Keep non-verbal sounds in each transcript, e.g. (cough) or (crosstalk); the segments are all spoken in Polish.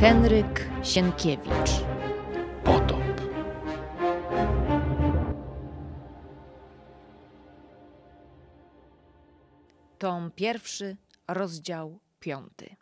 Henryk Sienkiewicz. Potop. Tom pierwszy, rozdział piąty.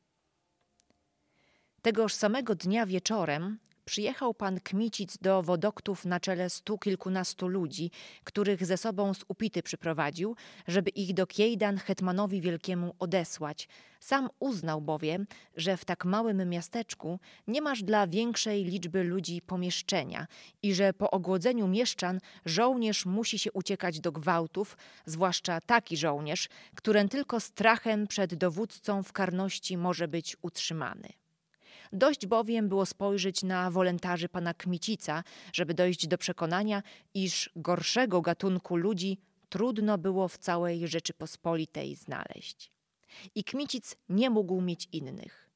Tegoż samego dnia wieczorem Przyjechał pan Kmicic do wodoktów na czele stu kilkunastu ludzi, których ze sobą z upity przyprowadził, żeby ich do Kiejdan hetmanowi wielkiemu odesłać. Sam uznał bowiem, że w tak małym miasteczku nie masz dla większej liczby ludzi pomieszczenia i że po ogłodzeniu mieszczan żołnierz musi się uciekać do gwałtów, zwłaszcza taki żołnierz, którym tylko strachem przed dowódcą w karności może być utrzymany. Dość bowiem było spojrzeć na wolentarzy pana Kmicica, żeby dojść do przekonania, iż gorszego gatunku ludzi trudno było w całej Rzeczypospolitej znaleźć. I Kmicic nie mógł mieć innych.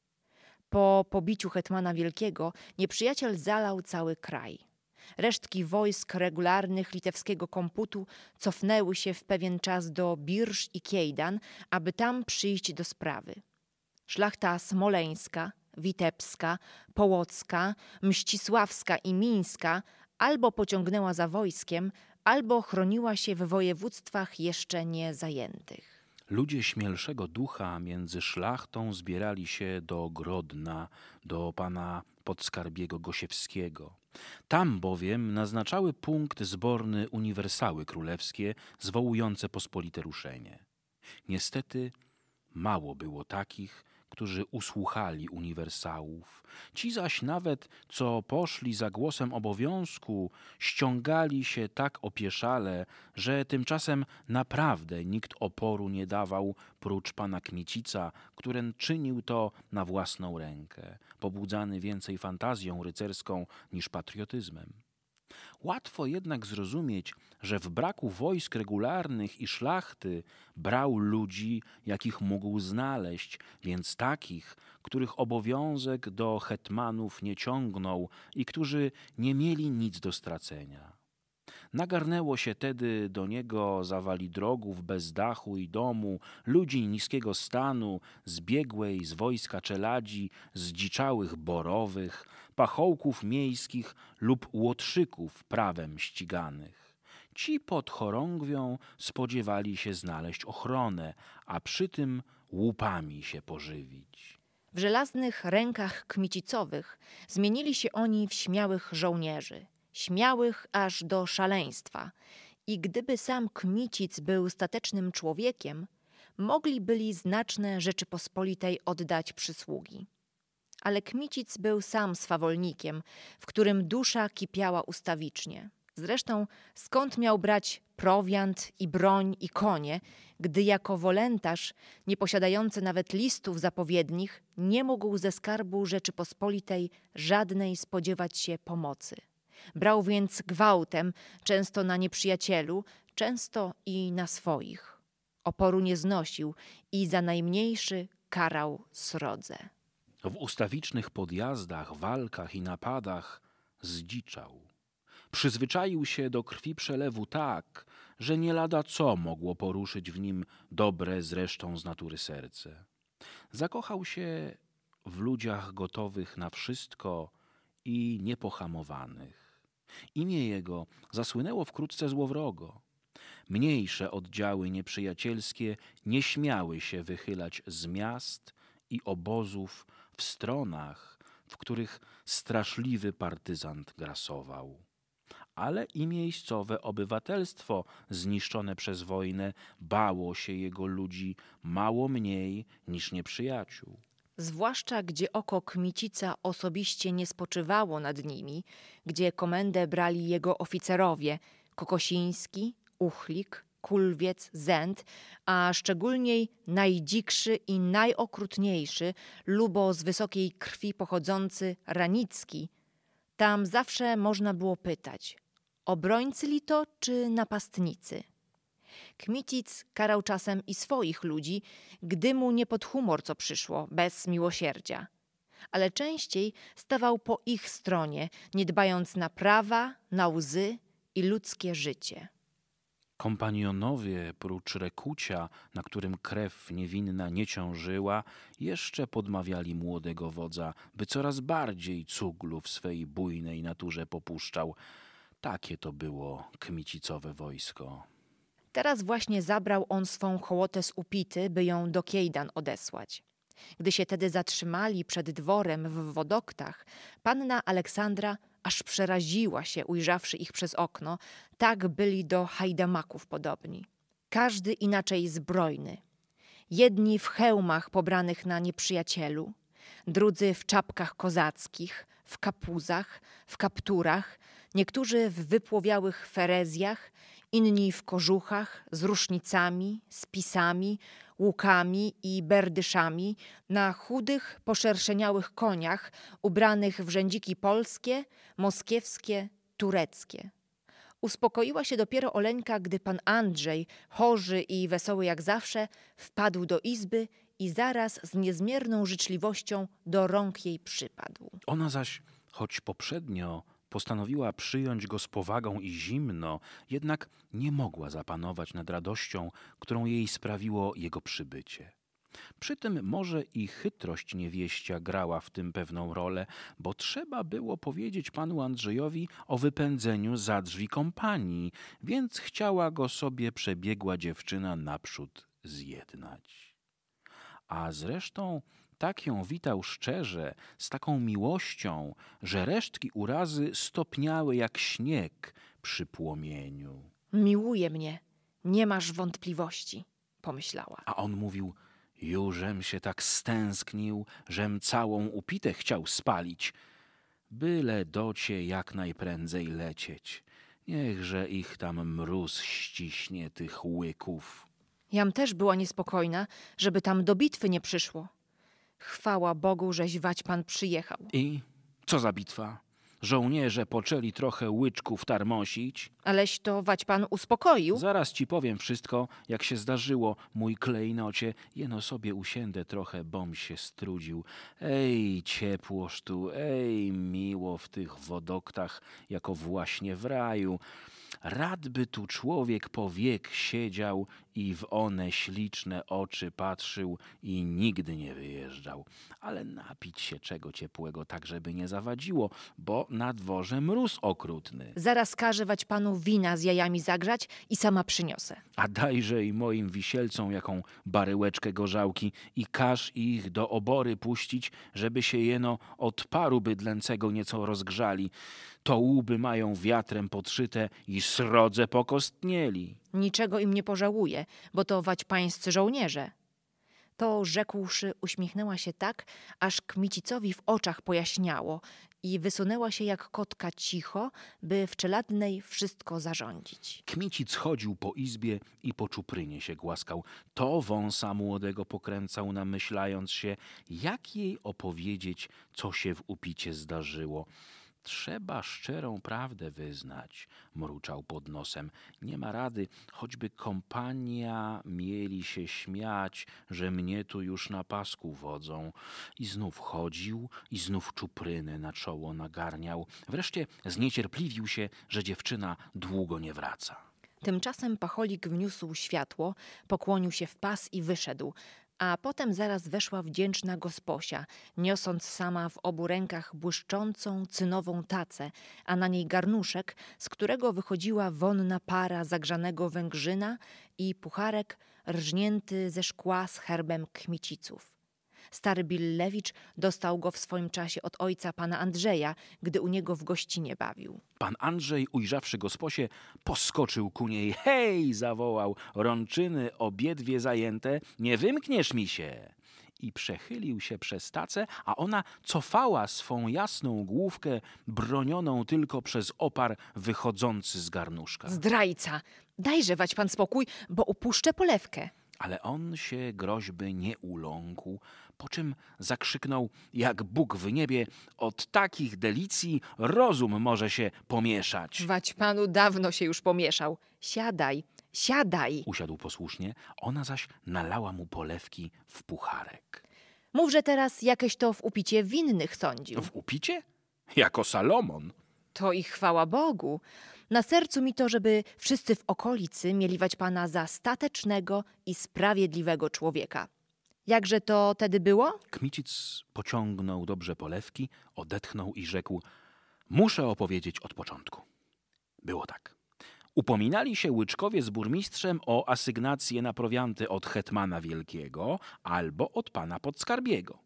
Po pobiciu hetmana wielkiego nieprzyjaciel zalał cały kraj. Resztki wojsk regularnych litewskiego komputu cofnęły się w pewien czas do Birsz i Kiejdan, aby tam przyjść do sprawy. Szlachta smoleńska, Witebska, Połocka, Mścisławska i Mińska albo pociągnęła za wojskiem, albo chroniła się w województwach jeszcze nie zajętych. Ludzie śmielszego ducha między szlachtą zbierali się do Grodna, do pana podskarbiego Gosiewskiego. Tam bowiem naznaczały punkt zborny uniwersały królewskie zwołujące pospolite ruszenie. Niestety mało było takich, którzy usłuchali uniwersałów. Ci zaś nawet, co poszli za głosem obowiązku, ściągali się tak opieszale, że tymczasem naprawdę nikt oporu nie dawał prócz pana Kmicica, który czynił to na własną rękę, pobudzany więcej fantazją rycerską niż patriotyzmem. Łatwo jednak zrozumieć, że w braku wojsk regularnych i szlachty brał ludzi, jakich mógł znaleźć, więc takich, których obowiązek do hetmanów nie ciągnął i którzy nie mieli nic do stracenia. Nagarnęło się tedy do niego zawali drogów bez dachu i domu, ludzi niskiego stanu, zbiegłej z wojska czeladzi, zdziczałych borowych, pachołków miejskich lub łotrzyków prawem ściganych. Ci pod chorągwią spodziewali się znaleźć ochronę, a przy tym łupami się pożywić. W żelaznych rękach kmicicowych zmienili się oni w śmiałych żołnierzy – śmiałych aż do szaleństwa. I gdyby sam Kmicic był statecznym człowiekiem, mogli byli znaczne Rzeczypospolitej oddać przysługi. Ale Kmicic był sam swawolnikiem, w którym dusza kipiała ustawicznie. Zresztą skąd miał brać prowiant i broń i konie, gdy jako wolentarz, nie posiadający nawet listów zapowiednich, nie mógł ze skarbu Rzeczypospolitej żadnej spodziewać się pomocy. Brał więc gwałtem, często na nieprzyjacielu, często i na swoich. Oporu nie znosił i za najmniejszy karał srodze. W ustawicznych podjazdach, walkach i napadach zdziczał. Przyzwyczaił się do krwi przelewu tak, że nie lada co mogło poruszyć w nim dobre zresztą z natury serce. Zakochał się w ludziach gotowych na wszystko i niepohamowanych. Imię jego zasłynęło wkrótce złowrogo. Mniejsze oddziały nieprzyjacielskie nie śmiały się wychylać z miast i obozów w stronach, w których straszliwy partyzant grasował. Ale i miejscowe obywatelstwo zniszczone przez wojnę bało się jego ludzi mało mniej niż nieprzyjaciół zwłaszcza gdzie oko Kmicica osobiście nie spoczywało nad nimi, gdzie komendę brali jego oficerowie Kokosiński, Uchlik, Kulwiec, Zent, a szczególniej najdzikszy i najokrutniejszy, lubo z wysokiej krwi pochodzący Ranicki. Tam zawsze można było pytać, obrońcy li to czy napastnicy? Kmicic karał czasem i swoich ludzi, gdy mu nie pod humor co przyszło, bez miłosierdzia. Ale częściej stawał po ich stronie, nie dbając na prawa, na łzy i ludzkie życie. Kompanionowie, prócz rekucia, na którym krew niewinna nie ciążyła, jeszcze podmawiali młodego wodza, by coraz bardziej cuglu w swej bujnej naturze popuszczał. Takie to było kmicicowe wojsko. Teraz właśnie zabrał on swą hołotę z upity, by ją do Kejdan odesłać. Gdy się tedy zatrzymali przed dworem w Wodoktach, panna Aleksandra aż przeraziła się, ujrzawszy ich przez okno, tak byli do hajdamaków podobni. Każdy inaczej zbrojny. Jedni w hełmach pobranych na nieprzyjacielu, drudzy w czapkach kozackich, w kapuzach, w kapturach, niektórzy w wypłowiałych ferezjach, inni w kożuchach, z rusznicami, spisami, łukami i berdyszami, na chudych, poszerszeniałych koniach, ubranych w rzędziki polskie, moskiewskie, tureckie. Uspokoiła się dopiero Oleńka, gdy pan Andrzej, chorzy i wesoły jak zawsze, wpadł do izby i zaraz z niezmierną życzliwością do rąk jej przypadł. Ona zaś, choć poprzednio postanowiła przyjąć go z powagą i zimno, jednak nie mogła zapanować nad radością, którą jej sprawiło jego przybycie. Przy tym może i chytrość niewieścia grała w tym pewną rolę, bo trzeba było powiedzieć panu Andrzejowi o wypędzeniu za drzwi kompanii, więc chciała go sobie przebiegła dziewczyna naprzód zjednać. A zresztą tak ją witał szczerze, z taką miłością, że resztki urazy stopniały jak śnieg przy płomieniu. Miłuje mnie, nie masz wątpliwości, pomyślała. A on mówił, jużem się tak stęsknił, żem całą upitę chciał spalić. Byle docie jak najprędzej lecieć. Niechże ich tam mróz ściśnie tych łyków. Jam też była niespokojna, żeby tam do bitwy nie przyszło. Chwała Bogu, żeś wać pan przyjechał. I co za bitwa? Żołnierze poczęli trochę łyczków tarmosić. Aleś to wać pan uspokoił. Zaraz ci powiem wszystko, jak się zdarzyło, mój klejnocie. Jeno sobie usiędę trochę, bom się strudził. Ej, ciepłoż tu, ej, miło w tych wodoktach, jako właśnie w raju radby tu człowiek po wiek siedział i w one śliczne oczy patrzył i nigdy nie wyjeżdżał. Ale napić się czego ciepłego, tak żeby nie zawadziło, bo na dworze mróz okrutny. Zaraz każewać panu wina z jajami zagrzać i sama przyniosę. A dajże i moim wisielcom jaką baryłeczkę gorzałki i każ ich do obory puścić, żeby się jeno od paru bydlęcego nieco rozgrzali to łuby mają wiatrem podszyte i srodze pokostnieli. Niczego im nie pożałuję, bo to waćpańscy żołnierze. To rzekłszy, uśmiechnęła się tak, aż Kmicicowi w oczach pojaśniało i wysunęła się jak kotka cicho, by w czeladnej wszystko zarządzić. Kmicic chodził po izbie i po czuprynie się głaskał. To wąsa młodego pokręcał, namyślając się, jak jej opowiedzieć, co się w upicie zdarzyło. Trzeba szczerą prawdę wyznać, mruczał pod nosem. Nie ma rady, choćby kompania mieli się śmiać, że mnie tu już na pasku wodzą. I znów chodził, i znów czupryny na czoło nagarniał. Wreszcie zniecierpliwił się, że dziewczyna długo nie wraca. Tymczasem pacholik wniósł światło, pokłonił się w pas i wyszedł a potem zaraz weszła wdzięczna gosposia, niosąc sama w obu rękach błyszczącą, cynową tacę, a na niej garnuszek, z którego wychodziła wonna para zagrzanego węgrzyna i pucharek rżnięty ze szkła z herbem kmiciców. Stary Billewicz dostał go w swoim czasie od ojca pana Andrzeja, gdy u niego w gościnie bawił. Pan Andrzej, ujrzawszy go z posie, poskoczył ku niej. (laughs) Hej! zawołał. Rączyny obiedwie zajęte, nie wymkniesz mi się! i przechylił się przez tacę, a ona cofała swą jasną główkę, bronioną tylko przez opar wychodzący z garnuszka. Zdrajca! Dajże wać pan spokój, bo upuszczę polewkę. Ale on się groźby nie uląkł, po czym zakrzyknął, jak Bóg w niebie, od takich delicji rozum może się pomieszać. Wać panu dawno się już pomieszał. Siadaj, siadaj. Usiadł posłusznie, ona zaś nalała mu polewki w pucharek. Mówże teraz jakieś to w upicie winnych sądził. W upicie? Jako Salomon. To i chwała Bogu. Na sercu mi to, żeby wszyscy w okolicy mieli Pana za statecznego i sprawiedliwego człowieka. Jakże to tedy było? Kmicic pociągnął dobrze polewki, odetchnął i rzekł: Muszę opowiedzieć od początku. Było tak. Upominali się łyczkowie z burmistrzem o asygnacje na prowianty od hetmana wielkiego albo od pana podskarbiego.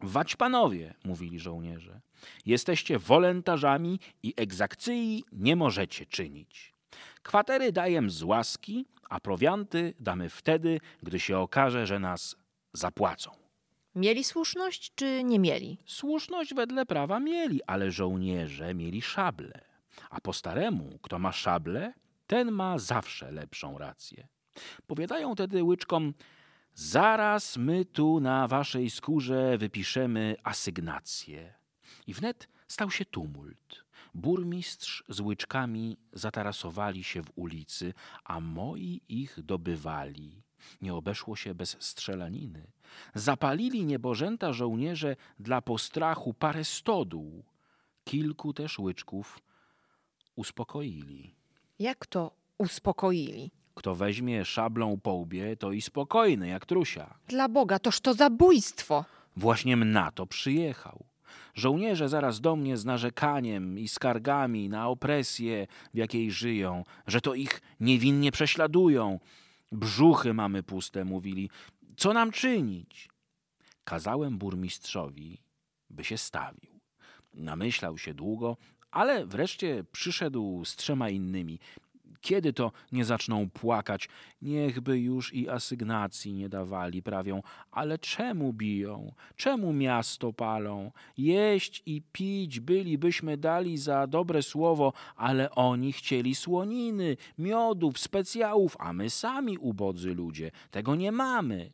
Wać panowie, mówili żołnierze, jesteście wolentarzami i egzakcji nie możecie czynić. Kwatery dajem z łaski, a prowianty damy wtedy, gdy się okaże, że nas zapłacą. Mieli słuszność, czy nie mieli? Słuszność wedle prawa mieli, ale żołnierze mieli szable. A po staremu, kto ma szable, ten ma zawsze lepszą rację. Powiadają tedy łyczkom, Zaraz my tu na waszej skórze wypiszemy asygnację. I wnet stał się tumult. Burmistrz z łyczkami zatarasowali się w ulicy, a moi ich dobywali. Nie obeszło się bez strzelaniny. Zapalili niebożęta żołnierze dla postrachu parę stodół. Kilku też łyczków uspokoili. Jak to uspokoili? Kto weźmie szablą po łbie, to i spokojny jak trusia. Dla Boga, toż to zabójstwo! Właśnie na to przyjechał. Żołnierze zaraz do mnie z narzekaniem i skargami na opresję, w jakiej żyją, że to ich niewinnie prześladują. Brzuchy mamy puste, mówili. Co nam czynić? Kazałem burmistrzowi, by się stawił. Namyślał się długo, ale wreszcie przyszedł z trzema innymi. Kiedy to nie zaczną płakać? Niechby już i asygnacji nie dawali, prawią. Ale czemu biją? Czemu miasto palą? Jeść i pić bylibyśmy dali za dobre słowo, ale oni chcieli słoniny, miodów, specjałów, a my sami ubodzy ludzie. Tego nie mamy.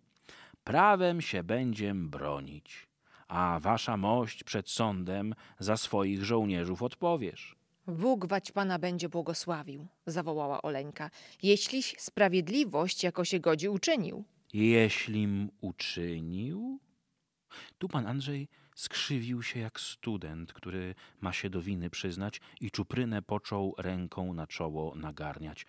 Prawem się będziemy bronić, a wasza mość przed sądem za swoich żołnierzów odpowiesz. Bóg wać Pana będzie błogosławił, zawołała Oleńka, jeśliś sprawiedliwość, jako się godzi, uczynił. Jeślim uczynił? Tu pan Andrzej skrzywił się jak student, który ma się do winy przyznać i czuprynę począł ręką na czoło nagarniać.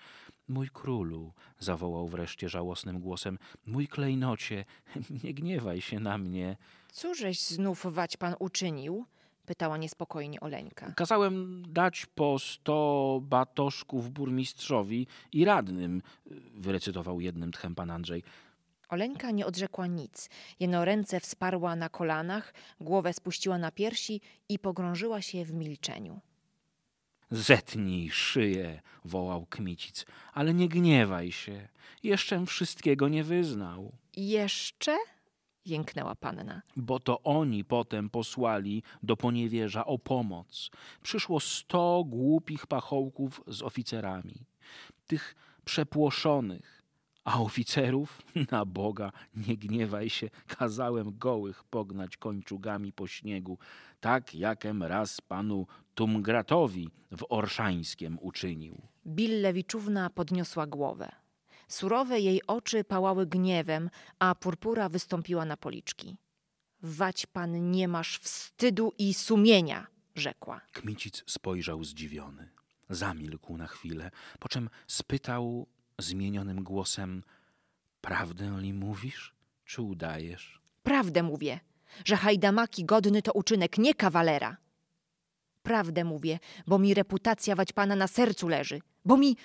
Mój królu, zawołał wreszcie żałosnym głosem, mój klejnocie, (laughs) nie gniewaj się na mnie. Cóżeś znów wać pan uczynił? Pytała niespokojnie Oleńka. Kazałem dać po sto batoszków burmistrzowi i radnym, wyrecytował jednym tchem pan Andrzej. Oleńka nie odrzekła nic. Jeno ręce wsparła na kolanach, głowę spuściła na piersi i pogrążyła się w milczeniu. Zetnij szyję, wołał Kmicic, ale nie gniewaj się. Jeszcze wszystkiego nie wyznał. Jeszcze? jęknęła panna. Bo to oni potem posłali do poniewierza o pomoc. Przyszło sto głupich pachołków z oficerami, tych przepłoszonych, a oficerów, (laughs) na Boga, nie gniewaj się, kazałem gołych pognać kończugami po śniegu, tak jakem raz panu Tumgratowi w Orszańskiem uczynił. Billewiczówna podniosła głowę. Surowe jej oczy pałały gniewem, a purpura wystąpiła na policzki. Wać pan nie masz wstydu i sumienia, rzekła. Kmicic spojrzał zdziwiony. Zamilkł na chwilę, po czym spytał zmienionym głosem: Prawdę li mówisz, czy udajesz? Prawdę mówię, że hajdamaki godny to uczynek, nie kawalera. Prawdę mówię, bo mi reputacja wać pana na sercu leży, bo mi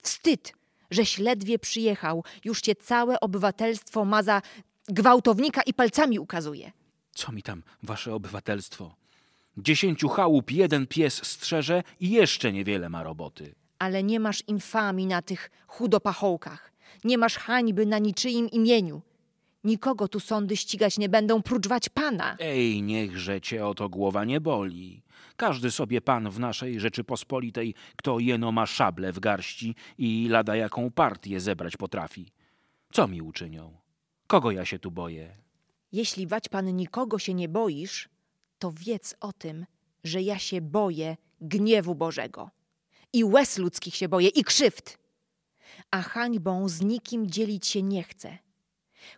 wstyd żeś ledwie przyjechał, już cię całe obywatelstwo ma za gwałtownika i palcami ukazuje. Co mi tam wasze obywatelstwo? Dziesięciu chałup jeden pies strzeże i jeszcze niewiele ma roboty. Ale nie masz infami na tych chudopachołkach. Nie masz hańby na niczyim imieniu. Nikogo tu sądy ścigać nie będą prócz wać pana. Ej, niechże cię o to głowa nie boli. Każdy sobie pan w naszej Rzeczypospolitej, kto jeno ma szable w garści i lada jaką partię zebrać potrafi. Co mi uczynią? Kogo ja się tu boję? Jeśli wać pan nikogo się nie boisz, to wiedz o tym, że ja się boję gniewu Bożego. I łez ludzkich się boję, i krzywd. A hańbą z nikim dzielić się nie chcę.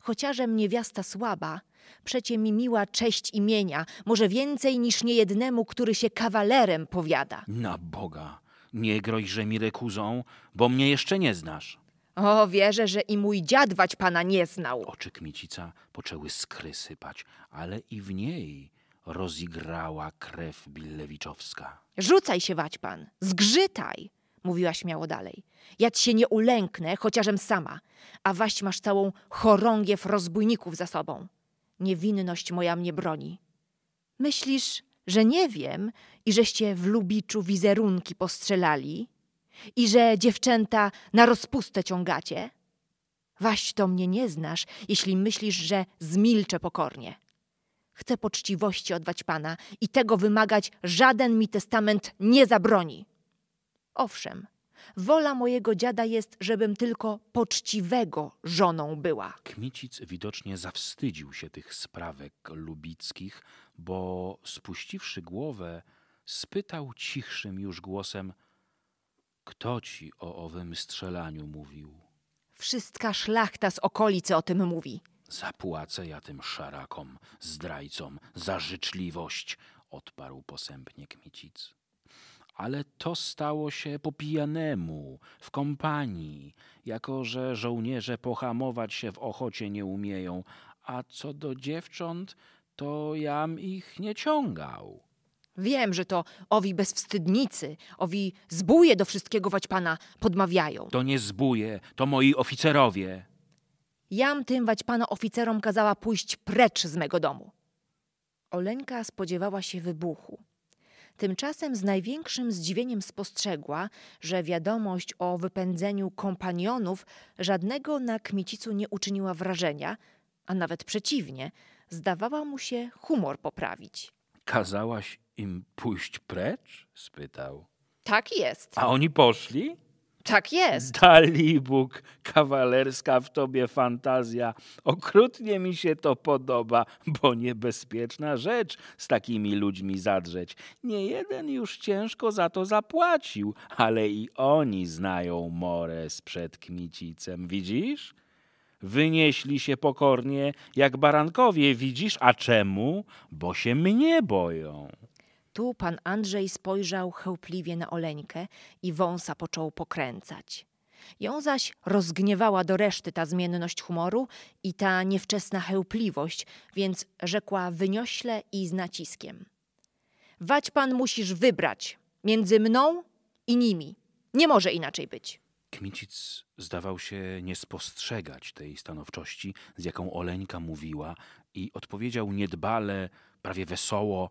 Chociażem niewiasta słaba, Przecie mi miła cześć imienia, może więcej niż niejednemu, który się kawalerem powiada. Na Boga, nie że mi rekuzą, bo mnie jeszcze nie znasz. O, wierzę, że i mój dziadwać pana nie znał. Oczy kmicica poczęły skry sypać, ale i w niej rozigrała krew Billewiczowska. Rzucaj się, wać pan, zgrzytaj, mówiła śmiało dalej. Ja ci się nie ulęknę, chociażem sama, a waść masz całą chorągiew rozbójników za sobą. Niewinność moja mnie broni. Myślisz, że nie wiem i żeście w Lubiczu wizerunki postrzelali i że dziewczęta na rozpustę ciągacie? Waś to mnie nie znasz, jeśli myślisz, że zmilczę pokornie. Chcę poczciwości odwać Pana i tego wymagać żaden mi testament nie zabroni. Owszem, Wola mojego dziada jest, żebym tylko poczciwego żoną była. Kmicic widocznie zawstydził się tych sprawek lubickich, bo spuściwszy głowę, spytał cichszym już głosem: Kto ci o owym strzelaniu mówił? Wszystka szlachta z okolicy o tym mówi. Zapłacę ja tym szarakom, zdrajcom za życzliwość, odparł posępnie Kmicic ale to stało się po pijanemu, w kompanii, jako że żołnierze pohamować się w ochocie nie umieją, a co do dziewcząt, to jam ich nie ciągał. Wiem, że to owi bezwstydnicy, owi zbóje do wszystkiego wać pana podmawiają. To nie zbóje, to moi oficerowie. Jam tym wać pana oficerom kazała pójść precz z mego domu. Oleńka spodziewała się wybuchu, Tymczasem z największym zdziwieniem spostrzegła, że wiadomość o wypędzeniu kompanionów żadnego na kmicicu nie uczyniła wrażenia, a nawet przeciwnie, zdawała mu się humor poprawić. Kazałaś im pójść precz? spytał. Tak jest. A oni poszli? Tak jest. Dalibóg, kawalerska w tobie fantazja. Okrutnie mi się to podoba, bo niebezpieczna rzecz z takimi ludźmi zadrzeć. Nie jeden już ciężko za to zapłacił, ale i oni znają morę sprzed kmicicem. Widzisz? Wynieśli się pokornie jak barankowie, widzisz? A czemu? Bo się mnie boją tu pan Andrzej spojrzał chełpliwie na Oleńkę i wąsa począł pokręcać. Ją zaś rozgniewała do reszty ta zmienność humoru i ta niewczesna chełpliwość, więc rzekła wyniośle i z naciskiem. Wać pan musisz wybrać między mną i nimi. Nie może inaczej być. Kmicic zdawał się nie spostrzegać tej stanowczości, z jaką Oleńka mówiła i odpowiedział niedbale, prawie wesoło –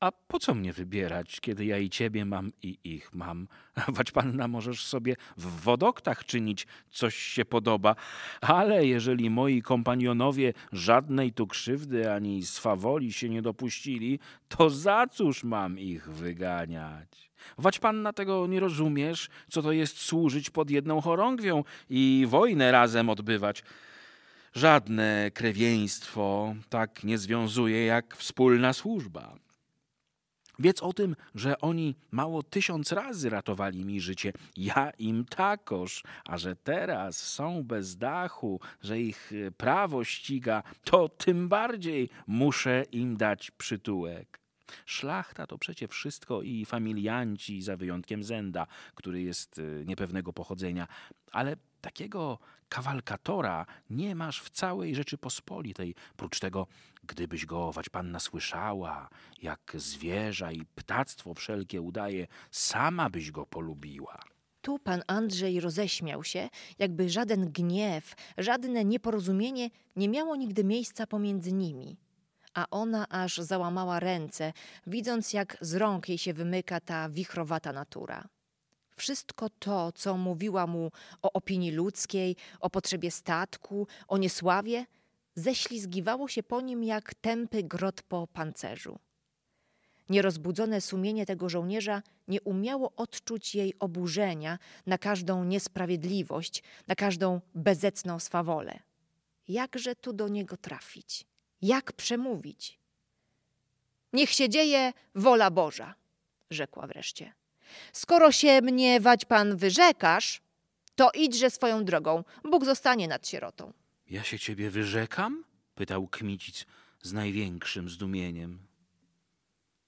a po co mnie wybierać, kiedy ja i ciebie mam i ich mam? (laughs) Waćpanna, możesz sobie w wodoktach czynić, coś się podoba, ale jeżeli moi kompanionowie żadnej tu krzywdy ani swawoli się nie dopuścili, to za cóż mam ich wyganiać? Waćpanna, tego nie rozumiesz, co to jest służyć pod jedną chorągwią i wojnę razem odbywać. Żadne krewieństwo tak nie związuje jak wspólna służba. Wiedz o tym, że oni mało tysiąc razy ratowali mi życie, ja im takoż, a że teraz są bez dachu, że ich y, prawo ściga, to tym bardziej muszę im dać przytułek. Szlachta to przecie wszystko i familianci, za wyjątkiem Zenda, który jest y, niepewnego pochodzenia, ale takiego kawalkatora nie masz w całej Rzeczypospolitej, prócz tego, gdybyś go, wać panna, słyszała, jak zwierza i ptactwo wszelkie udaje, sama byś go polubiła. Tu pan Andrzej roześmiał się, jakby żaden gniew, żadne nieporozumienie nie miało nigdy miejsca pomiędzy nimi. A ona aż załamała ręce, widząc jak z rąk jej się wymyka ta wichrowata natura wszystko to, co mówiła mu o opinii ludzkiej, o potrzebie statku, o niesławie, ześlizgiwało się po nim jak tępy grot po pancerzu. Nierozbudzone sumienie tego żołnierza nie umiało odczuć jej oburzenia na każdą niesprawiedliwość, na każdą bezecną swawolę. Jakże tu do niego trafić? Jak przemówić? Niech się dzieje wola Boża, rzekła wreszcie. Skoro się mnie, wać pan, wyrzekasz, to idźże swoją drogą. Bóg zostanie nad sierotą. Ja się ciebie wyrzekam? Pytał Kmicic z największym zdumieniem.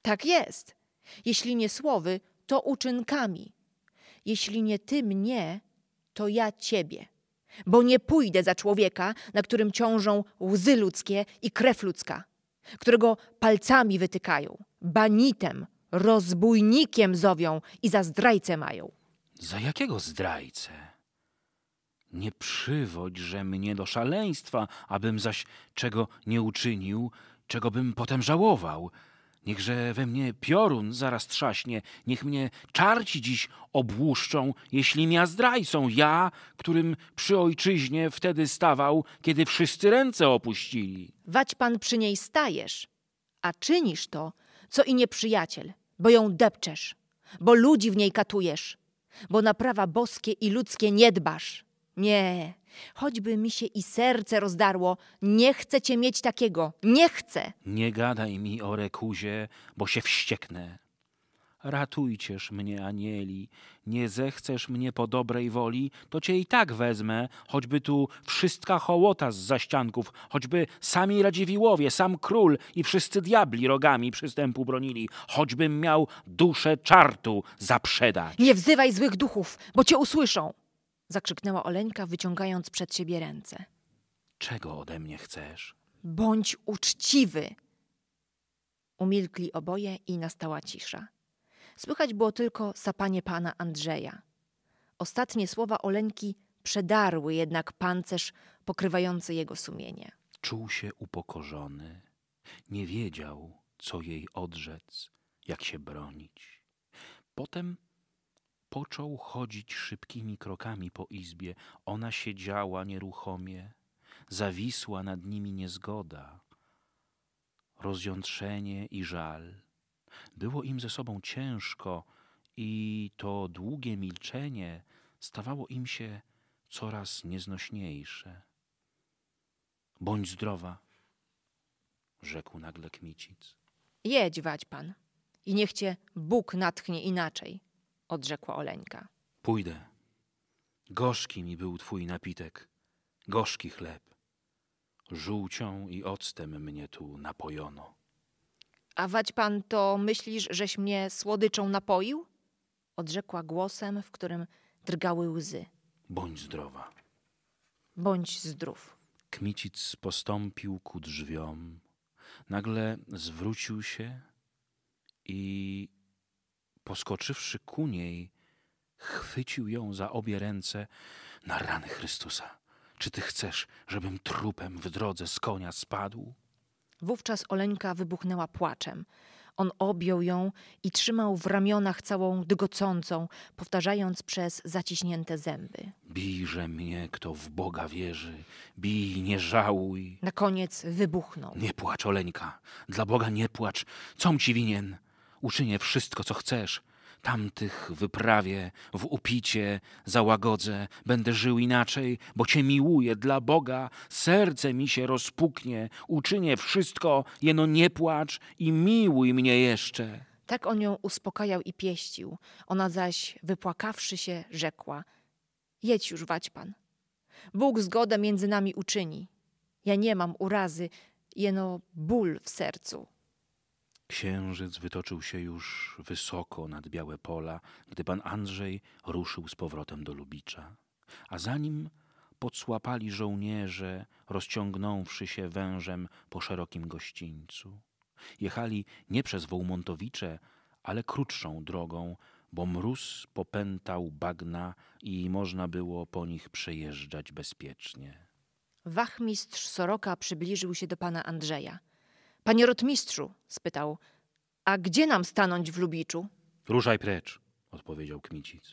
Tak jest. Jeśli nie słowy, to uczynkami. Jeśli nie ty mnie, to ja ciebie. Bo nie pójdę za człowieka, na którym ciążą łzy ludzkie i krew ludzka, którego palcami wytykają, banitem, Rozbójnikiem zowią i za zdrajcę mają. Za jakiego zdrajcę? Nie przywodź, że mnie do szaleństwa, abym zaś czego nie uczynił, czego bym potem żałował. Niechże we mnie piorun zaraz trzaśnie, niech mnie czarci dziś obłuszczą, jeśli mia zdrajcą, ja, którym przy ojczyźnie wtedy stawał, kiedy wszyscy ręce opuścili. Wać pan przy niej stajesz, a czynisz to, co i nieprzyjaciel bo ją depczesz, bo ludzi w niej katujesz, bo na prawa boskie i ludzkie nie dbasz. Nie, choćby mi się i serce rozdarło, nie chcę cię mieć takiego, nie chcę. Nie gadaj mi o rekuzie, bo się wścieknę ratujcież mnie, anieli, nie zechcesz mnie po dobrej woli, to cię i tak wezmę, choćby tu wszystka hołota z zaścianków, choćby sami Radziwiłowie, sam król i wszyscy diabli rogami przystępu bronili, choćbym miał duszę czartu zaprzedać. Nie wzywaj złych duchów, bo cię usłyszą! Zakrzyknęła Oleńka, wyciągając przed siebie ręce. Czego ode mnie chcesz? Bądź uczciwy! Umilkli oboje i nastała cisza. Słychać było tylko sapanie pana Andrzeja. Ostatnie słowa Oleńki przedarły jednak pancerz pokrywający jego sumienie. Czuł się upokorzony. Nie wiedział, co jej odrzec, jak się bronić. Potem począł chodzić szybkimi krokami po izbie. Ona siedziała nieruchomie, zawisła nad nimi niezgoda, rozjątrzenie i żal. Było im ze sobą ciężko i to długie milczenie stawało im się coraz nieznośniejsze. Bądź zdrowa, rzekł nagle Kmicic. Jedź, pan, i niech cię Bóg natchnie inaczej, odrzekła Oleńka. Pójdę. Gorzki mi był twój napitek, gorzki chleb. Żółcią i octem mnie tu napojono. A wać pan to myślisz, żeś mnie słodyczą napoił? Odrzekła głosem, w którym drgały łzy. Bądź zdrowa. Bądź zdrów. Kmicic postąpił ku drzwiom, nagle zwrócił się i poskoczywszy ku niej, chwycił ją za obie ręce na rany Chrystusa. Czy ty chcesz, żebym trupem w drodze z konia spadł? Wówczas Oleńka wybuchnęła płaczem. On objął ją i trzymał w ramionach całą dygocącą, powtarzając przez zaciśnięte zęby. Bijże mnie, kto w Boga wierzy. Bij, nie żałuj. Na koniec wybuchnął. Nie płacz, Oleńka. Dla Boga nie płacz. Com ci winien? Uczynię wszystko, co chcesz tamtych wyprawie, w upicie, załagodze, będę żył inaczej, bo Cię miłuję dla Boga, serce mi się rozpuknie, uczynię wszystko, jeno nie płacz i miłuj mnie jeszcze. Tak on ją uspokajał i pieścił. Ona zaś, wypłakawszy się, rzekła: Jedź już, pan. Bóg zgodę między nami uczyni. Ja nie mam urazy, jeno ból w sercu. Księżyc wytoczył się już wysoko nad białe pola, gdy pan Andrzej ruszył z powrotem do Lubicza. A za nim podsłapali żołnierze, rozciągnąwszy się wężem po szerokim gościńcu. Jechali nie przez Wołmontowicze, ale krótszą drogą, bo mróz popętał bagna i można było po nich przejeżdżać bezpiecznie. Wachmistrz Soroka przybliżył się do pana Andrzeja – Panie rotmistrzu, spytał, a gdzie nam stanąć w Lubiczu? Ruszaj precz, odpowiedział Kmicic.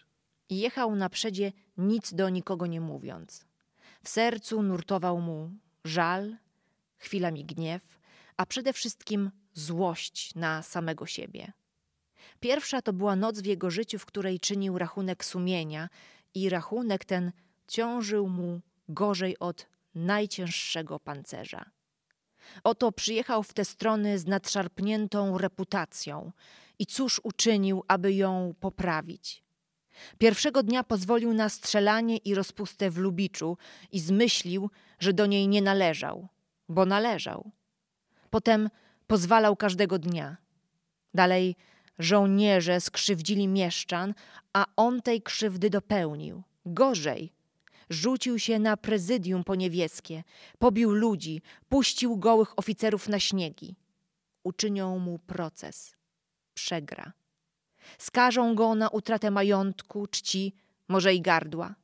I jechał na nic do nikogo nie mówiąc. W sercu nurtował mu żal, chwilami gniew, a przede wszystkim złość na samego siebie. Pierwsza to była noc w jego życiu, w której czynił rachunek sumienia, i rachunek ten ciążył mu gorzej od najcięższego pancerza. Oto przyjechał w te strony z nadszarpniętą reputacją. I cóż uczynił, aby ją poprawić? Pierwszego dnia pozwolił na strzelanie i rozpustę w Lubiczu i zmyślił, że do niej nie należał, bo należał. Potem pozwalał każdego dnia. Dalej żołnierze skrzywdzili mieszczan, a on tej krzywdy dopełnił. Gorzej, Rzucił się na prezydium poniewieskie, pobił ludzi, puścił gołych oficerów na śniegi. Uczynią mu proces. Przegra. Skażą go na utratę majątku, czci, może i gardła.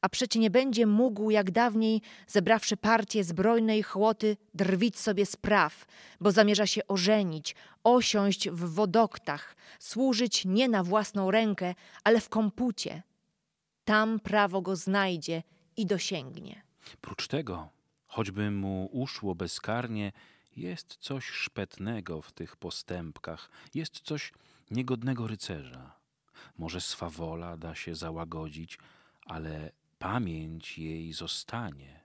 A przecie nie będzie mógł, jak dawniej, zebrawszy partię zbrojnej chłoty, drwić sobie spraw, bo zamierza się ożenić, osiąść w wodoktach, służyć nie na własną rękę, ale w kompucie – tam prawo go znajdzie i dosięgnie. Prócz tego, choćby mu uszło bezkarnie, jest coś szpetnego w tych postępkach, jest coś niegodnego rycerza. Może swawola da się załagodzić, ale pamięć jej zostanie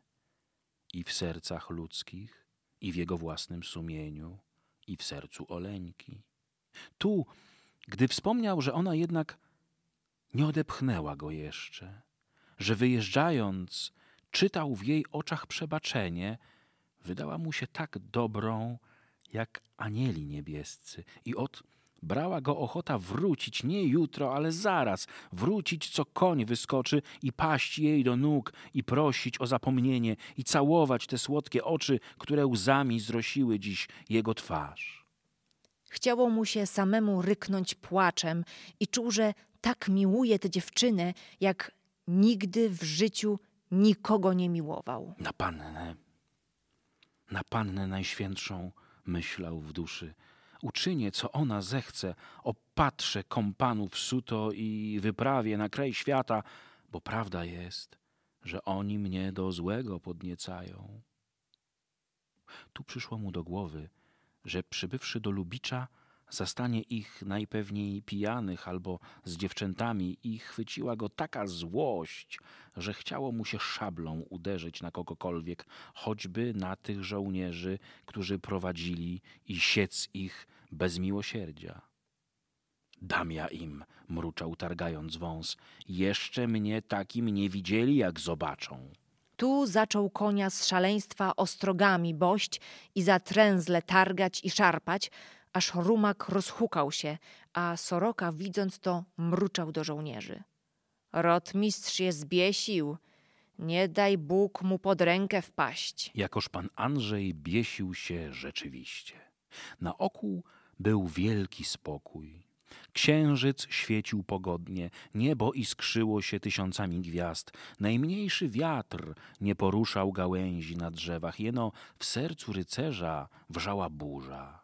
i w sercach ludzkich, i w jego własnym sumieniu, i w sercu Oleńki. Tu, gdy wspomniał, że ona jednak nie odepchnęła go jeszcze, że wyjeżdżając, czytał w jej oczach przebaczenie, wydała mu się tak dobrą, jak anieli niebiescy, i od brała go ochota wrócić nie jutro, ale zaraz, wrócić co koń wyskoczy i paść jej do nóg i prosić o zapomnienie i całować te słodkie oczy, które łzami zrosiły dziś jego twarz. Chciało mu się samemu ryknąć płaczem i czuł, że tak miłuje tę dziewczynę, jak nigdy w życiu nikogo nie miłował. Na pannę, na pannę najświętszą myślał w duszy. Uczynię, co ona zechce, opatrzę kompanów suto i wyprawię na kraj świata, bo prawda jest, że oni mnie do złego podniecają. Tu przyszło mu do głowy, że przybywszy do Lubicza, zastanie ich najpewniej pijanych albo z dziewczętami i chwyciła go taka złość, że chciało mu się szablą uderzyć na kogokolwiek, choćby na tych żołnierzy, którzy prowadzili i siec ich bez miłosierdzia. Dam ja im, mruczał targając wąs, jeszcze mnie takim nie widzieli, jak zobaczą. Tu zaczął konia z szaleństwa ostrogami bość i za tręzle targać i szarpać, aż rumak rozhukał się, a Soroka widząc to mruczał do żołnierzy. Rotmistrz je zbiesił. Nie daj Bóg mu pod rękę wpaść. Jakoż pan Andrzej biesił się rzeczywiście. Na oku był wielki spokój. Księżyc świecił pogodnie, niebo iskrzyło się tysiącami gwiazd. Najmniejszy wiatr nie poruszał gałęzi na drzewach, jeno w sercu rycerza wrzała burza.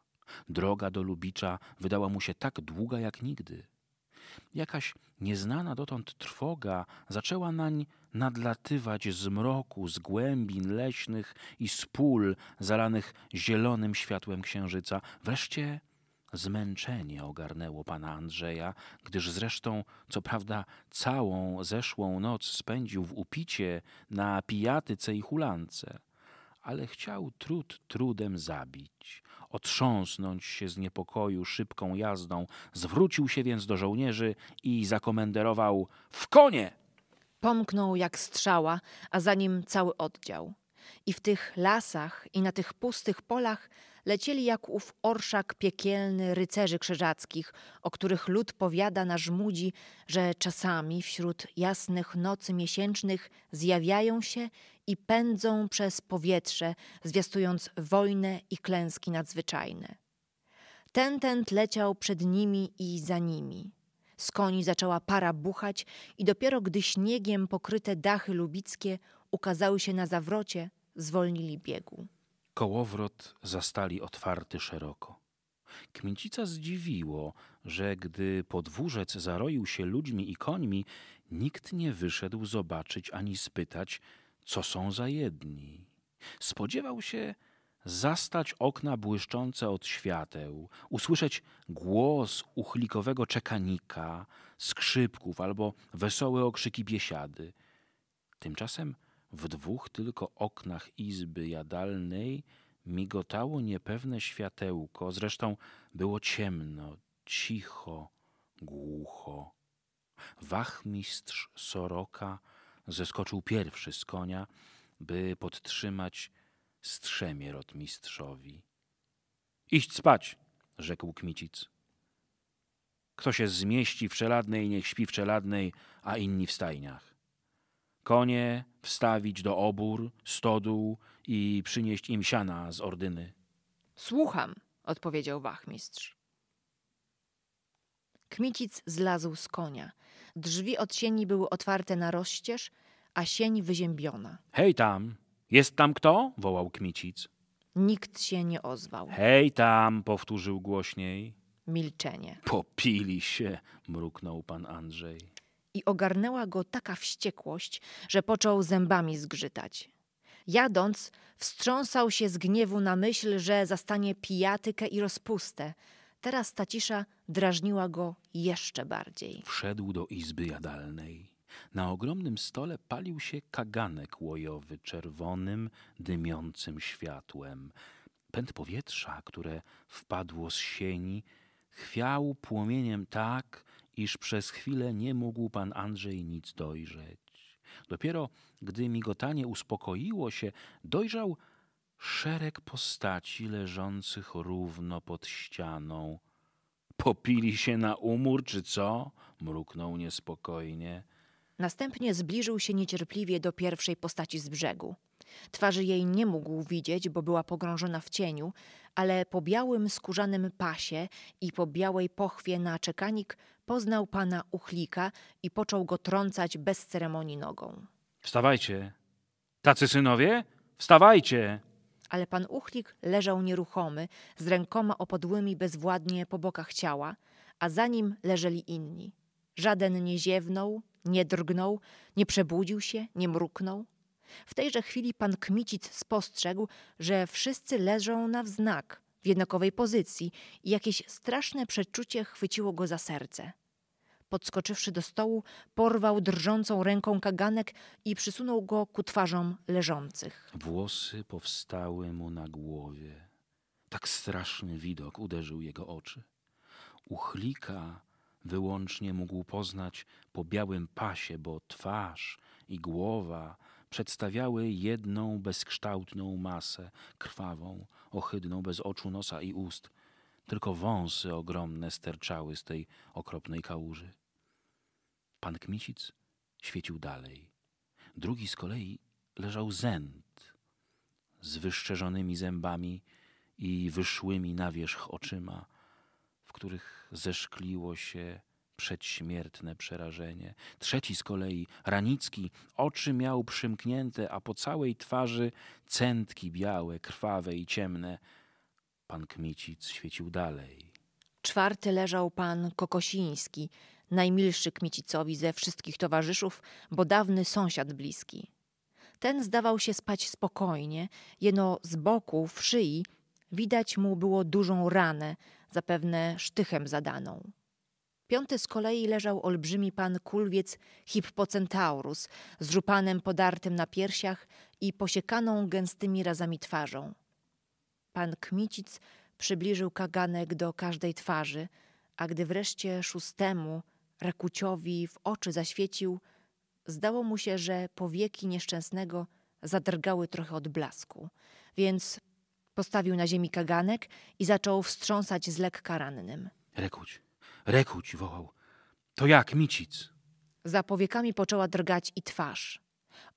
Droga do Lubicza wydała mu się tak długa jak nigdy. Jakaś nieznana dotąd trwoga zaczęła nań nadlatywać z mroku, z głębin leśnych i z pól zalanych zielonym światłem księżyca. Wreszcie Zmęczenie ogarnęło pana Andrzeja, gdyż zresztą, co prawda, całą zeszłą noc spędził w upicie, na pijatyce i hulance, ale chciał trud trudem zabić, otrząsnąć się z niepokoju szybką jazdą, zwrócił się więc do żołnierzy i zakomenderował w konie! Pomknął jak strzała, a za nim cały oddział. I w tych lasach, i na tych pustych polach lecieli jak ów orszak piekielny rycerzy krzyżackich, o których lud powiada na żmudzi, że czasami wśród jasnych nocy miesięcznych zjawiają się i pędzą przez powietrze, zwiastując wojnę i klęski nadzwyczajne. Tentent leciał przed nimi i za nimi. Z koni zaczęła para buchać i dopiero gdy śniegiem pokryte dachy lubickie ukazały się na zawrocie, zwolnili biegu. Kołowrot zastali otwarty szeroko. Kmiecica zdziwiło, że gdy podwórzec zaroił się ludźmi i końmi, nikt nie wyszedł zobaczyć ani spytać, co są za jedni. Spodziewał się zastać okna błyszczące od świateł, usłyszeć głos uchlikowego czekanika, skrzypków albo wesołe okrzyki biesiady. Tymczasem – w dwóch tylko oknach izby jadalnej migotało niepewne światełko, zresztą było ciemno, cicho, głucho. Wachmistrz Soroka zeskoczył pierwszy z konia, by podtrzymać strzemię rotmistrzowi. Iść spać, rzekł Kmicic. Kto się zmieści w czeladnej, niech śpi w czeladnej, a inni w stajniach konie wstawić do obór, stodół i przynieść im siana z ordyny. Słucham, odpowiedział wachmistrz. Kmicic zlazł z konia. Drzwi od sieni były otwarte na rozścież, a sień wyziębiona. Hej tam, jest tam kto? wołał Kmicic. Nikt się nie ozwał. Hej tam, powtórzył głośniej. Milczenie. Popili się, mruknął pan Andrzej i ogarnęła go taka wściekłość, że począł zębami zgrzytać. Jadąc, wstrząsał się z gniewu na myśl, że zastanie pijatykę i rozpustę. Teraz ta cisza drażniła go jeszcze bardziej. Wszedł do izby jadalnej. Na ogromnym stole palił się kaganek łojowy czerwonym, dymiącym światłem. Pęd powietrza, które wpadło z sieni, chwiał płomieniem tak, iż przez chwilę nie mógł pan Andrzej nic dojrzeć. Dopiero gdy migotanie uspokoiło się, dojrzał szereg postaci leżących równo pod ścianą. Popili się na umór, czy co? mruknął niespokojnie. Następnie zbliżył się niecierpliwie do pierwszej postaci z brzegu. Twarzy jej nie mógł widzieć, bo była pogrążona w cieniu, ale po białym skórzanym pasie i po białej pochwie na czekanik poznał pana Uchlika i począł go trącać bez ceremonii nogą. Wstawajcie! Tacy synowie, wstawajcie! Ale pan Uchlik leżał nieruchomy, z rękoma opadłymi bezwładnie po bokach ciała, a za nim leżeli inni. Żaden nie ziewnął, nie drgnął, nie przebudził się, nie mruknął. W tejże chwili pan Kmicic spostrzegł, że wszyscy leżą na wznak, w jednakowej pozycji i jakieś straszne przeczucie chwyciło go za serce. Podskoczywszy do stołu, porwał drżącą ręką kaganek i przysunął go ku twarzom leżących. Włosy powstały mu na głowie. Tak straszny widok uderzył jego oczy. Uchlika wyłącznie mógł poznać po białym pasie, bo twarz i głowa przedstawiały jedną bezkształtną masę, krwawą, ohydną, bez oczu, nosa i ust. Tylko wąsy ogromne sterczały z tej okropnej kałuży. Pan Kmicic świecił dalej. Drugi z kolei leżał zęd z wyszczerzonymi zębami i wyszłymi na wierzch oczyma, w których zeszkliło się przedśmiertne przerażenie. Trzeci z kolei, Ranicki, oczy miał przymknięte, a po całej twarzy centki białe, krwawe i ciemne. Pan Kmicic świecił dalej. Czwarty leżał pan Kokosiński, najmilszy Kmicicowi ze wszystkich towarzyszów, bo dawny sąsiad bliski. Ten zdawał się spać spokojnie, jeno z boku, w szyi, widać mu było dużą ranę, zapewne sztychem zadaną. Piąty z kolei leżał olbrzymi pan kulwiec Hippocentaurus z żupanem podartym na piersiach i posiekaną gęstymi razami twarzą. Pan Kmicic przybliżył kaganek do każdej twarzy, a gdy wreszcie szóstemu, Rekuciowi w oczy zaświecił, zdało mu się, że powieki nieszczęsnego zadrgały trochę od blasku, więc postawił na ziemi kaganek i zaczął wstrząsać z lekka rannym. Rekuć, Rekuć wołał. To jak, Micic? Za powiekami poczęła drgać i twarz.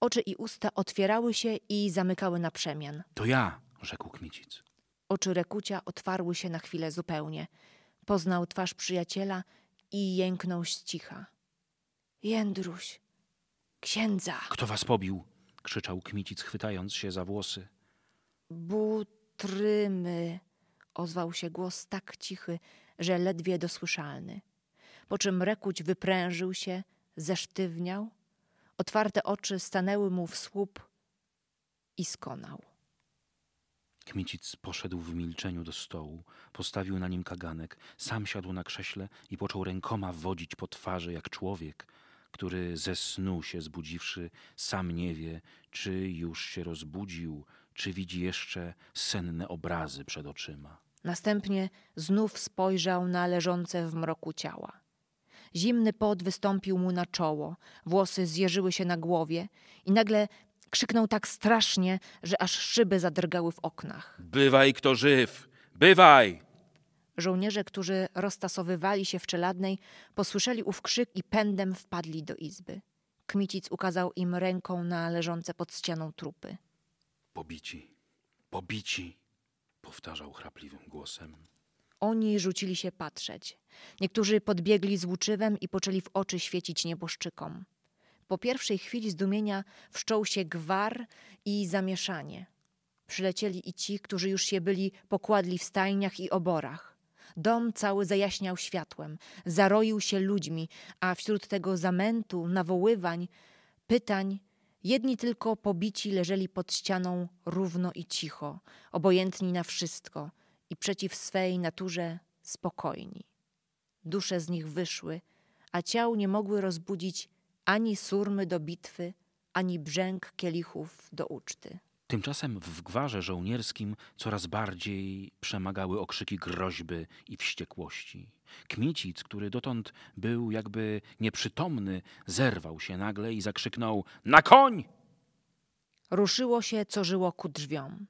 Oczy i usta otwierały się i zamykały na przemian. To ja, rzekł Kmicic. Oczy Rekucia otwarły się na chwilę zupełnie. Poznał twarz przyjaciela i jęknął z cicha. Jędruś, księdza! Kto was pobił? krzyczał Kmicic, chwytając się za włosy. Butrymy, ozwał się głos tak cichy, że ledwie dosłyszalny. Po czym rekuć wyprężył się, zesztywniał, otwarte oczy stanęły mu w słup i skonał. Kmicic poszedł w milczeniu do stołu, postawił na nim kaganek, sam siadł na krześle i począł rękoma wodzić po twarzy jak człowiek, który ze snu się zbudziwszy, sam nie wie, czy już się rozbudził, czy widzi jeszcze senne obrazy przed oczyma. Następnie znów spojrzał na leżące w mroku ciała. Zimny pot wystąpił mu na czoło, włosy zjeżyły się na głowie i nagle krzyknął tak strasznie, że aż szyby zadrgały w oknach. Bywaj, kto żyw! Bywaj! Żołnierze, którzy roztasowywali się w czeladnej, posłyszeli ów krzyk i pędem wpadli do izby. Kmicic ukazał im ręką na leżące pod ścianą trupy. Pobici, pobici, powtarzał chrapliwym głosem. Oni rzucili się patrzeć. Niektórzy podbiegli z łuczywem i poczęli w oczy świecić nieboszczykom. Po pierwszej chwili zdumienia wszczął się gwar i zamieszanie. Przylecieli i ci, którzy już się byli pokładli w stajniach i oborach. Dom cały zajaśniał światłem, zaroił się ludźmi, a wśród tego zamętu, nawoływań, pytań Jedni tylko pobici leżeli pod ścianą równo i cicho, obojętni na wszystko i przeciw swej naturze spokojni. Dusze z nich wyszły, a ciał nie mogły rozbudzić ani surmy do bitwy, ani brzęk kielichów do uczty. Tymczasem w gwarze żołnierskim coraz bardziej przemagały okrzyki groźby i wściekłości. Kmiecic, który dotąd był jakby nieprzytomny, zerwał się nagle i zakrzyknął: Na koń! Ruszyło się, co żyło ku drzwiom.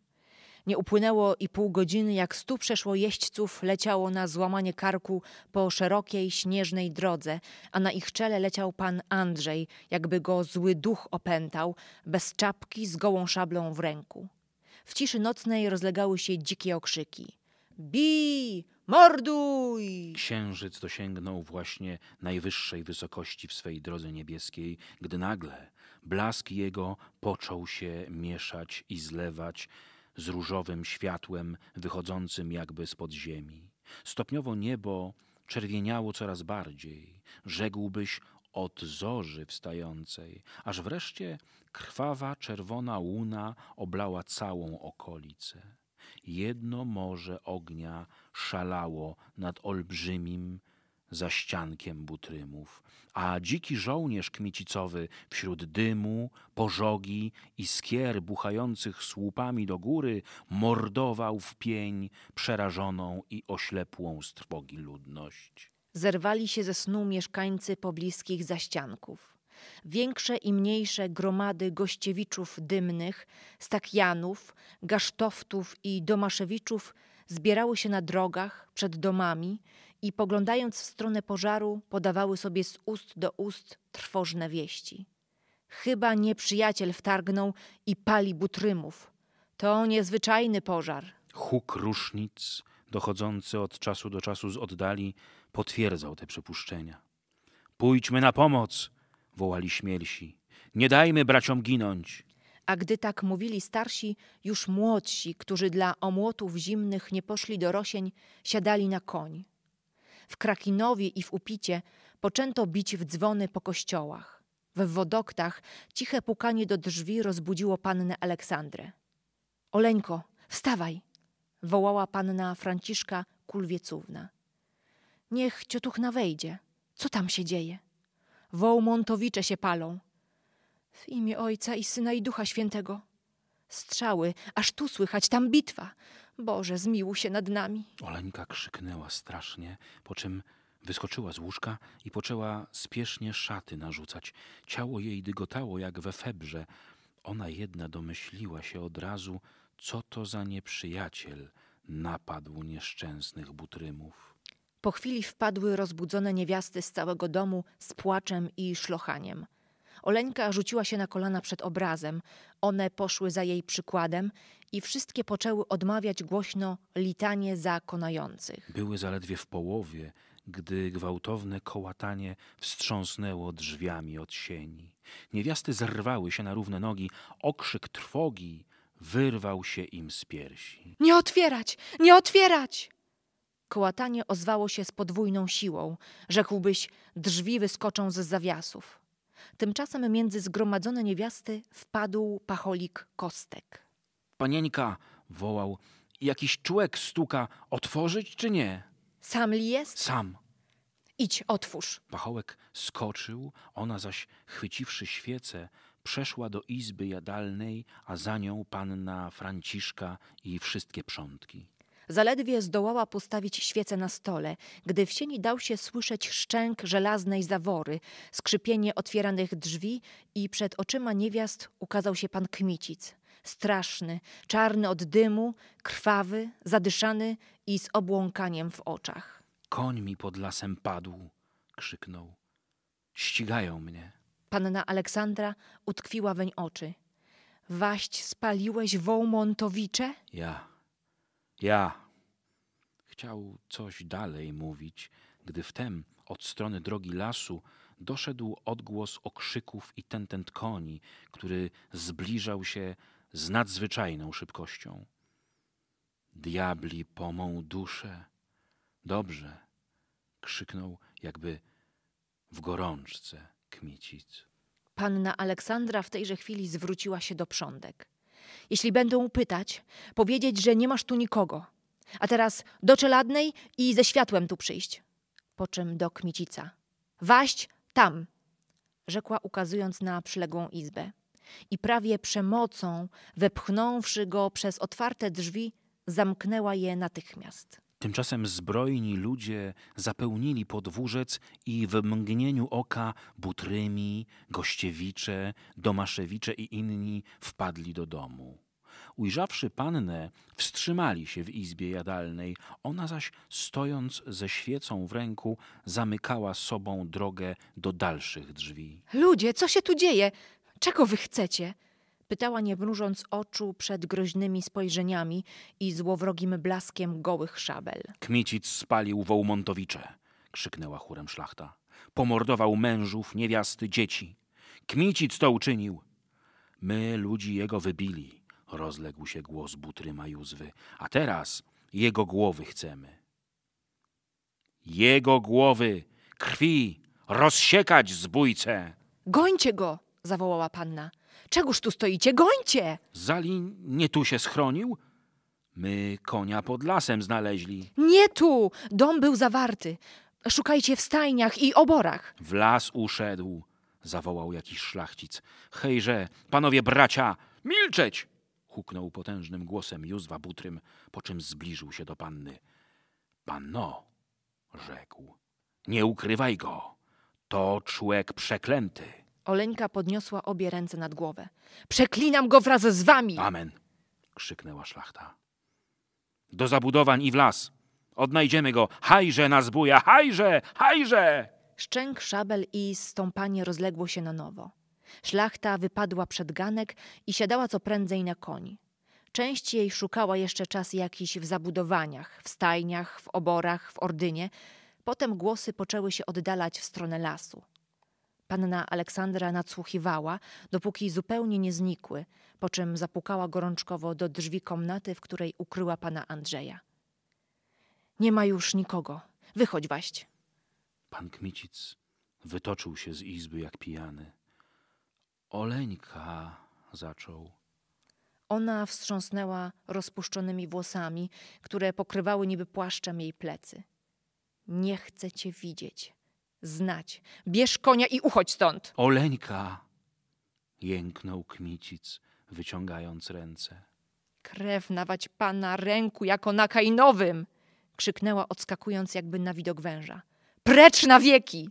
Nie upłynęło i pół godziny, jak stu przeszłojeźdźców leciało na złamanie karku po szerokiej, śnieżnej drodze, a na ich czele leciał pan Andrzej, jakby go zły duch opętał, bez czapki, z gołą szablą w ręku. W ciszy nocnej rozlegały się dzikie okrzyki. Bij! Morduj! Księżyc dosięgnął właśnie najwyższej wysokości w swej drodze niebieskiej, gdy nagle blask jego począł się mieszać i zlewać z różowym światłem wychodzącym jakby spod ziemi. Stopniowo niebo czerwieniało coraz bardziej, rzekłbyś od zorzy wstającej, aż wreszcie krwawa czerwona łuna oblała całą okolicę. Jedno morze ognia szalało nad olbrzymim, za ściankiem butrymów, a dziki żołnierz kmicicowy wśród dymu, pożogi i skier buchających słupami do góry mordował w pień przerażoną i oślepłą z trwogi ludność. Zerwali się ze snu mieszkańcy pobliskich zaścianków. Większe i mniejsze gromady gościewiczów dymnych, stakianów, gasztoftów i domaszewiczów zbierały się na drogach, przed domami, i poglądając w stronę pożaru, podawały sobie z ust do ust trwożne wieści. Chyba nieprzyjaciel wtargnął i pali butrymów. To niezwyczajny pożar. Huk rusznic, dochodzący od czasu do czasu z oddali, potwierdzał te przypuszczenia. Pójdźmy na pomoc! wołali śmielsi. Nie dajmy braciom ginąć! A gdy tak mówili starsi, już młodsi, którzy dla omłotów zimnych nie poszli do rosień, siadali na koń w Krakinowie i w Upicie poczęto bić w dzwony po kościołach. We wodoktach ciche pukanie do drzwi rozbudziło pannę Aleksandrę. Oleńko, wstawaj! wołała panna Franciszka Kulwiecówna. Niech ciotuchna wejdzie. Co tam się dzieje? montowicze się palą. W imię Ojca i Syna i Ducha Świętego. Strzały, aż tu słychać, tam bitwa. Boże, zmiłuj się nad nami. Oleńka krzyknęła strasznie, po czym Wyskoczyła z łóżka i poczęła spiesznie szaty narzucać. Ciało jej dygotało jak we febrze. Ona jedna domyśliła się od razu, co to za nieprzyjaciel napadł nieszczęsnych butrymów. Po chwili wpadły rozbudzone niewiasty z całego domu z płaczem i szlochaniem. Oleńka rzuciła się na kolana przed obrazem. One poszły za jej przykładem i wszystkie poczęły odmawiać głośno litanie za konających. Były zaledwie w połowie, gdy gwałtowne kołatanie wstrząsnęło drzwiami od sieni. Niewiasty zerwały się na równe nogi, okrzyk trwogi wyrwał się im z piersi. Nie otwierać! Nie otwierać! Kołatanie ozwało się z podwójną siłą. Rzekłbyś, drzwi wyskoczą z zawiasów. Tymczasem między zgromadzone niewiasty wpadł pacholik kostek. Panienka, wołał, jakiś człek stuka, otworzyć czy nie? Sam li jest? Sam. Idź, otwórz. Pachołek skoczył, ona zaś, chwyciwszy świecę, przeszła do izby jadalnej, a za nią panna Franciszka i wszystkie przątki. Zaledwie zdołała postawić świecę na stole, gdy w sieni dał się słyszeć szczęk żelaznej zawory, skrzypienie otwieranych drzwi i przed oczyma niewiast ukazał się pan Kmicic. Straszny, czarny od dymu, krwawy, zadyszany i z obłąkaniem w oczach. Koń mi pod lasem padł, krzyknął. Ścigają mnie. Panna Aleksandra utkwiła weń oczy. Waść spaliłeś Wołmontowicze? Ja ja. Chciał coś dalej mówić, gdy wtem od strony drogi lasu doszedł odgłos okrzyków i tentent koni, który zbliżał się z nadzwyczajną szybkością. Diabli pomą duszę. Dobrze, krzyknął jakby w gorączce kmicic. Panna Aleksandra w tejże chwili zwróciła się do prządek. Jeśli będą pytać, powiedzieć, że nie masz tu nikogo. A teraz do czeladnej i ze światłem tu przyjść. Po czym do kmicica. Waść tam, rzekła ukazując na przyległą izbę. I prawie przemocą, wepchnąwszy go przez otwarte drzwi, zamknęła je natychmiast. Tymczasem zbrojni ludzie zapełnili podwórzec i w mgnieniu oka Butrymi, Gościewicze, Domaszewicze i inni wpadli do domu. Ujrzawszy pannę, wstrzymali się w izbie jadalnej, ona zaś, stojąc ze świecą w ręku, zamykała sobą drogę do dalszych drzwi. Ludzie, co się tu dzieje? Czego wy chcecie? Pytała nie mrużąc oczu przed groźnymi spojrzeniami i złowrogim blaskiem gołych szabel. Kmicic spalił Wołmontowicze, krzyknęła chórem szlachta. Pomordował mężów, niewiasty, dzieci. Kmicic to uczynił. My ludzi jego wybili, rozległ się głos Butryma Józwy, a teraz jego głowy chcemy. Jego głowy, krwi, rozsiekać zbójcę. Gońcie go, zawołała panna. Czegoż tu stoicie? Gońcie! Zali nie tu się schronił? My konia pod lasem znaleźli. Nie tu! Dom był zawarty. Szukajcie w stajniach i oborach. W las uszedł, zawołał jakiś szlachcic. Hejże, panowie bracia, milczeć! huknął potężnym głosem Józwa Butrym, po czym zbliżył się do panny. Panno, rzekł, nie ukrywaj go, to człek przeklęty. Oleńka podniosła obie ręce nad głowę. Przeklinam go wraz z wami! Amen! krzyknęła szlachta. Do zabudowań i w las! Odnajdziemy go! Hajże na buja! Hajże! Hajże! Szczęk, szabel i stąpanie rozległo się na nowo. Szlachta wypadła przed ganek i siadała co prędzej na koni. Część jej szukała jeszcze czas jakiś w zabudowaniach, w stajniach, w oborach, w ordynie. Potem głosy poczęły się oddalać w stronę lasu. Panna Aleksandra nadsłuchiwała, dopóki zupełnie nie znikły, po czym zapukała gorączkowo do drzwi komnaty, w której ukryła pana Andrzeja. Nie ma już nikogo. Wychodź waść. Pan Kmicic wytoczył się z izby jak pijany. Oleńka zaczął. Ona wstrząsnęła rozpuszczonymi włosami, które pokrywały niby płaszczem jej plecy. Nie chcę cię widzieć znać. Bierz konia i uchodź stąd. Oleńka! jęknął kmicic, wyciągając ręce. Krew nawać pana ręku jako na kainowym! krzyknęła odskakując jakby na widok węża. Precz na wieki!